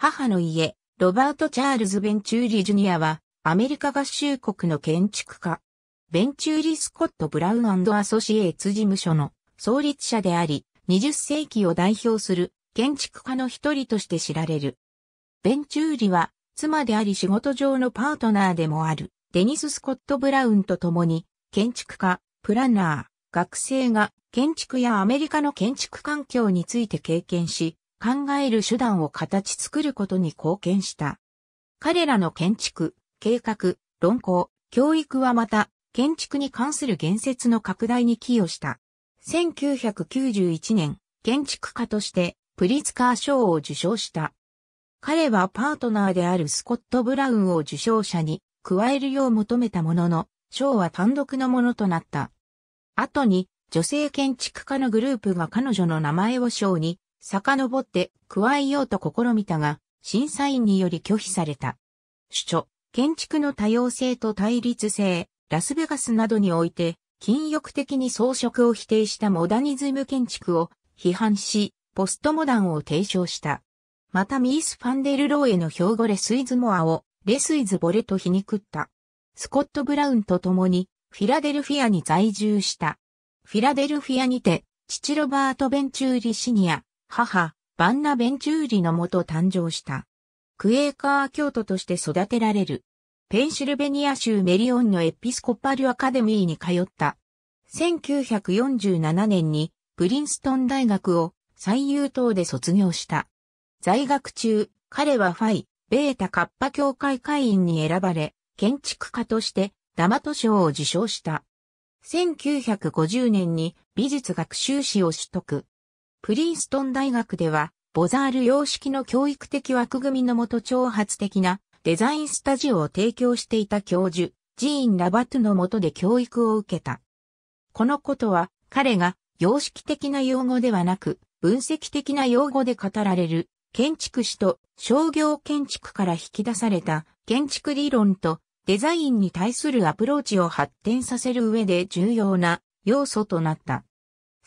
母の家、ロバート・チャールズ・ベンチューリ・ジュニアは、アメリカ合衆国の建築家。ベンチューリ・スコット・ブラウンアソシエイツ事務所の創立者であり、20世紀を代表する建築家の一人として知られる。ベンチューリは、妻であり仕事上のパートナーでもある、デニス・スコット・ブラウンと共に、建築家、プランナー、学生が建築やアメリカの建築環境について経験し、考える手段を形作ることに貢献した。彼らの建築、計画、論考、教育はまた、建築に関する言説の拡大に寄与した。1991年、建築家としてプリツカー賞を受賞した。彼はパートナーであるスコット・ブラウンを受賞者に加えるよう求めたものの、賞は単独のものとなった。後に、女性建築家のグループが彼女の名前を賞に遡って加えようと試みたが、審査員により拒否された。主張、建築の多様性と対立性、ラスベガスなどにおいて、禁欲的に装飾を否定したモダニズム建築を批判し、ポストモダンを提唱した。またミース・ファンデルローへの標語レスイズモアをレスイズボレと皮肉った。スコット・ブラウンと共にフィラデルフィアに在住した。フィラデルフィアにて父ロバート・ベンチューリシニア、母、バンナ・ベンチューリのもと誕生した。クエーカー教徒として育てられる。ペンシルベニア州メリオンのエピスコパルアカデミーに通った。1947年にプリンストン大学を最優等で卒業した。在学中、彼はファイ、ベータカッパ協会会員に選ばれ、建築家としてダマト賞を受賞した。1950年に美術学習士を取得。プリンストン大学では、ボザール様式の教育的枠組みのもと挑発的なデザインスタジオを提供していた教授、ジーン・ラバトゥのもとで教育を受けた。このことは、彼が様式的な用語ではなく、分析的な用語で語られる建築士と商業建築から引き出された建築理論とデザインに対するアプローチを発展させる上で重要な要素となった。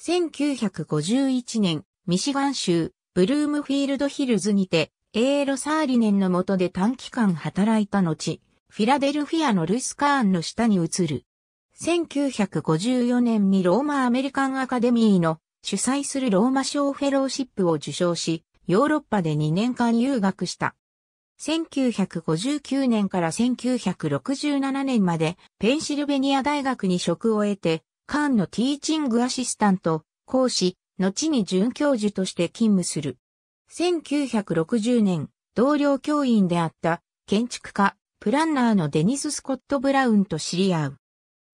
1951年、ミシガン州、ブルームフィールドヒルズにて、エーロ・サーリネンの下で短期間働いた後、フィラデルフィアのルイス・カーンの下に移る。1954年にローマ・アメリカン・アカデミーの主催するローマ賞フェローシップを受賞し、ヨーロッパで2年間留学した。1959年から1967年までペンシルベニア大学に職を得てカーンのティーチングアシスタント、講師、後に准教授として勤務する。1960年、同僚教員であった建築家、プランナーのデニス・スコット・ブラウンと知り合う。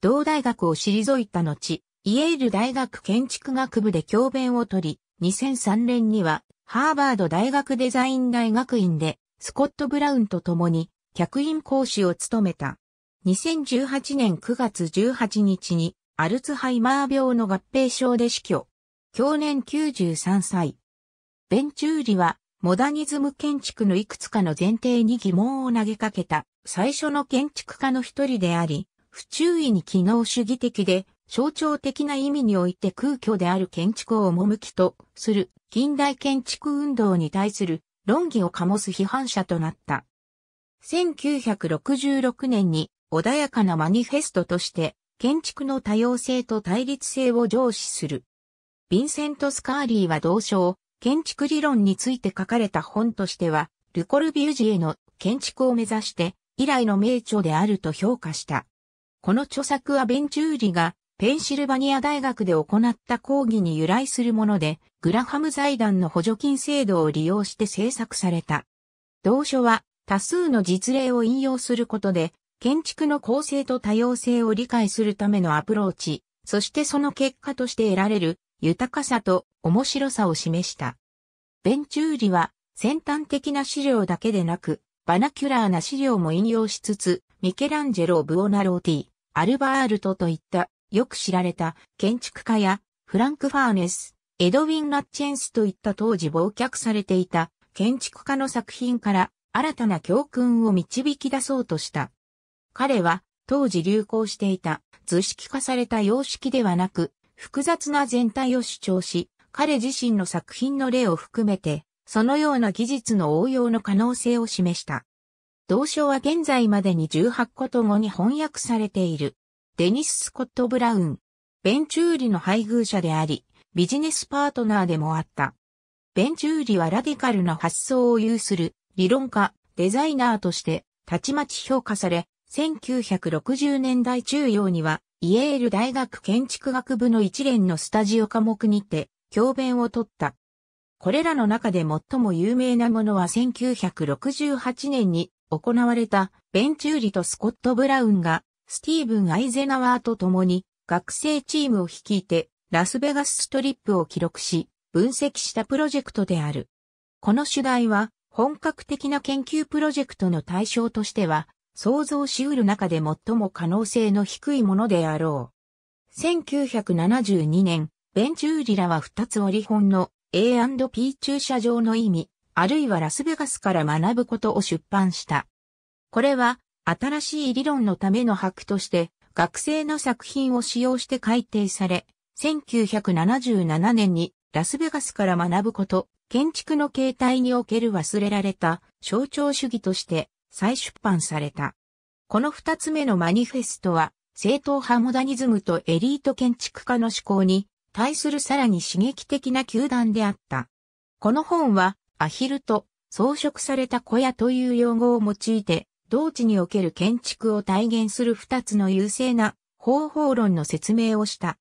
同大学を退いた後、イエール大学建築学部で教鞭を取り、2003年にはハーバード大学デザイン大学院でスコット・ブラウンと共に客員講師を務めた。2018年9月18日にアルツハイマー病の合併症で死去。去年93歳。ベンチューリは、モダニズム建築のいくつかの前提に疑問を投げかけた、最初の建築家の一人であり、不注意に機能主義的で、象徴的な意味において空虚である建築を趣とする近代建築運動に対する論議を醸す批判者となった。1966年に穏やかなマニフェストとして建築の多様性と対立性を上視する。ヴィンセント・スカーリーは同を建築理論について書かれた本としては、ルコルビュージエの建築を目指して以来の名著であると評価した。この著作はベンチューリがペンシルバニア大学で行った講義に由来するもので、グラハム財団の補助金制度を利用して制作された。同書は多数の実例を引用することで、建築の構成と多様性を理解するためのアプローチ、そしてその結果として得られる豊かさと面白さを示した。ベンチューリは先端的な資料だけでなく、バナキュラーな資料も引用しつつ、ミケランジェロ・ブオナローティ、アルバールトといったよく知られた建築家やフランク・ファーネス、エドウィン・ラッチェンスといった当時忘却されていた建築家の作品から新たな教訓を導き出そうとした。彼は当時流行していた図式化された様式ではなく複雑な全体を主張し、彼自身の作品の例を含めて、そのような技術の応用の可能性を示した。同書は現在までに18個と語に翻訳されている。デニス・スコット・ブラウン。ベンチューリの配偶者であり、ビジネスパートナーでもあった。ベンチューリはラディカルな発想を有する理論家、デザイナーとして、たちまち評価され、1960年代中央には、イエール大学建築学部の一連のスタジオ科目にて、教鞭を取った。これらの中で最も有名なものは1968年に行われたベンチューリとスコット・ブラウンがスティーブン・アイゼナワーと共に学生チームを率いてラスベガスストリップを記録し分析したプロジェクトである。この主題は本格的な研究プロジェクトの対象としては想像し得る中で最も可能性の低いものであろう。1972年、ベンチューリラは2つオリホンの A&P 駐車場の意味、あるいはラスベガスから学ぶことを出版した。これは、新しい理論のための白として、学生の作品を使用して改訂され、1977年にラスベガスから学ぶこと、建築の形態における忘れられた象徴主義として再出版された。この二つ目のマニフェストは、正統派モダニズムとエリート建築家の思考に対するさらに刺激的な球団であった。この本は、アヒルと装飾された小屋という用語を用いて、同地における建築を体現する二つの優勢な方法論の説明をした。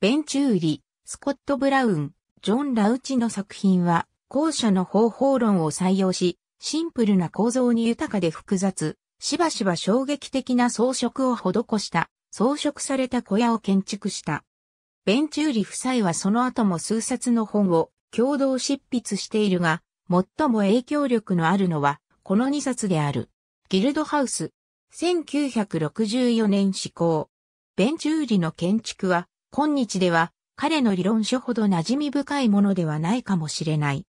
ベンチューリ、スコット・ブラウン、ジョン・ラウチの作品は、後者の方法論を採用し、シンプルな構造に豊かで複雑、しばしば衝撃的な装飾を施した、装飾された小屋を建築した。ベンチューリ夫妻はその後も数冊の本を共同執筆しているが、最も影響力のあるのは、この2冊である。ギルドハウス。1964年施行。ベンチューリの建築は、今日では彼の理論書ほど馴染み深いものではないかもしれない。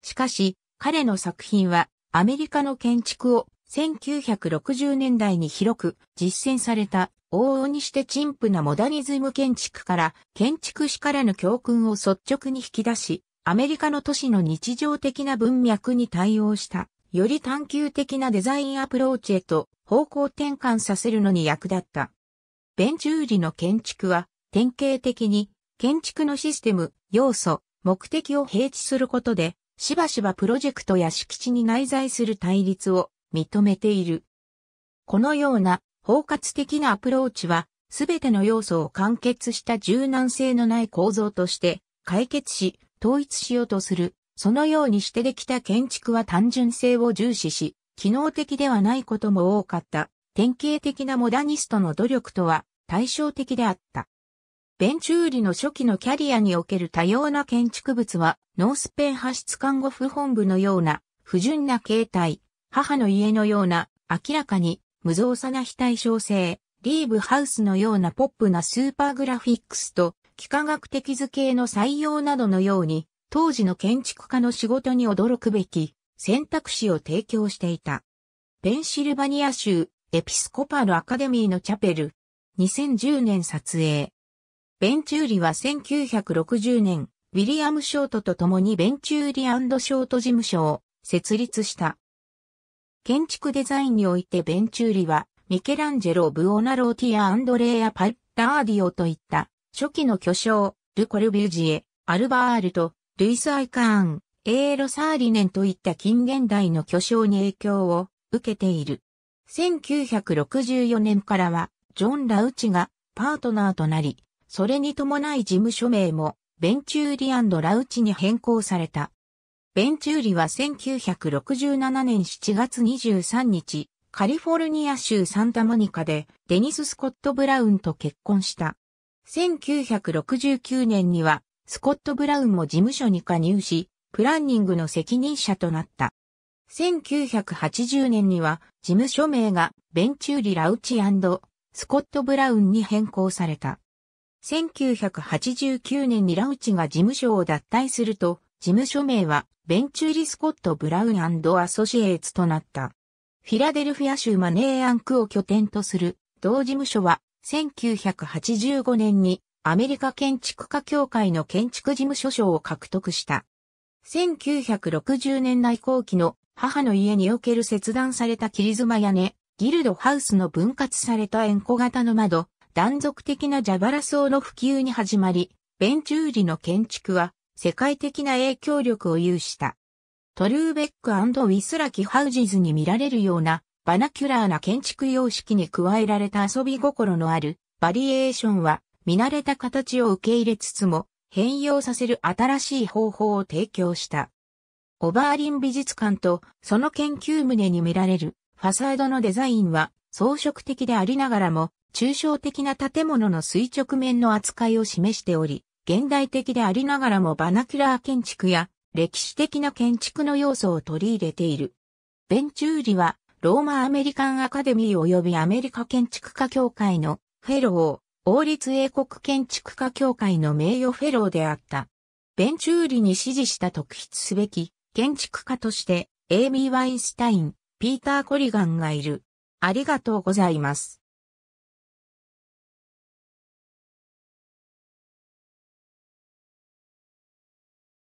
しかし、彼の作品はアメリカの建築を1960年代に広く実践された往々にして陳腐なモダニズム建築から建築士からの教訓を率直に引き出し、アメリカの都市の日常的な文脈に対応した、より探求的なデザインアプローチへと方向転換させるのに役立った。ベンチューリの建築は典型的に建築のシステム、要素、目的を併置することでしばしばプロジェクトや敷地に内在する対立を認めている。このような包括的なアプローチは、すべての要素を完結した柔軟性のない構造として解決し、統一しようとする。そのようにしてできた建築は単純性を重視し、機能的ではないことも多かった。典型的なモダニストの努力とは対照的であった。ベンチューリの初期のキャリアにおける多様な建築物は、ノースペン発出看護婦本部のような、不純な形態、母の家のような、明らかに、無造作な非対称性、リーブハウスのようなポップなスーパーグラフィックスと、幾何学的図形の採用などのように、当時の建築家の仕事に驚くべき、選択肢を提供していた。ペンシルバニア州、エピスコパルアカデミーのチャペル。2010年撮影。ベンチューリは1960年、ウィリアム・ショートと共にベンチューリショート事務所を設立した。建築デザインにおいてベンチューリは、ミケランジェロ・ブオナローティア・アンドレア・パッラーディオといった初期の巨匠、ル・コルビュジエ、アルバールと、ルイス・アイカーン、エーロ・サーリネンといった近現代の巨匠に影響を受けている。1964年からは、ジョン・ラウチがパートナーとなり、それに伴い事務所名も、ベンチューリラウチに変更された。ベンチューリは1967年7月23日、カリフォルニア州サンタモニカでデニス・スコット・ブラウンと結婚した。1969年にはスコット・ブラウンも事務所に加入し、プランニングの責任者となった。1980年には事務所名がベンチューリ・ラウチスコット・ブラウンに変更された。1989年にラウチが事務所を脱退すると、事務所名はベンチューリ・スコット・ブラウンアソシエーツとなった。フィラデルフィア州マネーアンクを拠点とする同事務所は1985年にアメリカ建築家協会の建築事務所賞を獲得した。1960年代後期の母の家における切断された切り妻屋根、ギルドハウスの分割された円弧型の窓、断続的な蛇腹層の普及に始まり、ベンチューリの建築は世界的な影響力を有した。トルーベックウィスラキハウジズに見られるようなバナキュラーな建築様式に加えられた遊び心のあるバリエーションは見慣れた形を受け入れつつも変容させる新しい方法を提供した。オバーリン美術館とその研究棟に見られるファサードのデザインは装飾的でありながらも抽象的な建物の垂直面の扱いを示しており、現代的でありながらもバナキュラー建築や歴史的な建築の要素を取り入れている。ベンチューリは、ローマ・アメリカン・アカデミー及びアメリカ建築家協会のフェロー、王立英国建築家協会の名誉フェローであった。ベンチューリに支持した特筆すべき建築家として、エイミー・ワインスタイン、ピーター・コリガンがいる。ありがとうございます。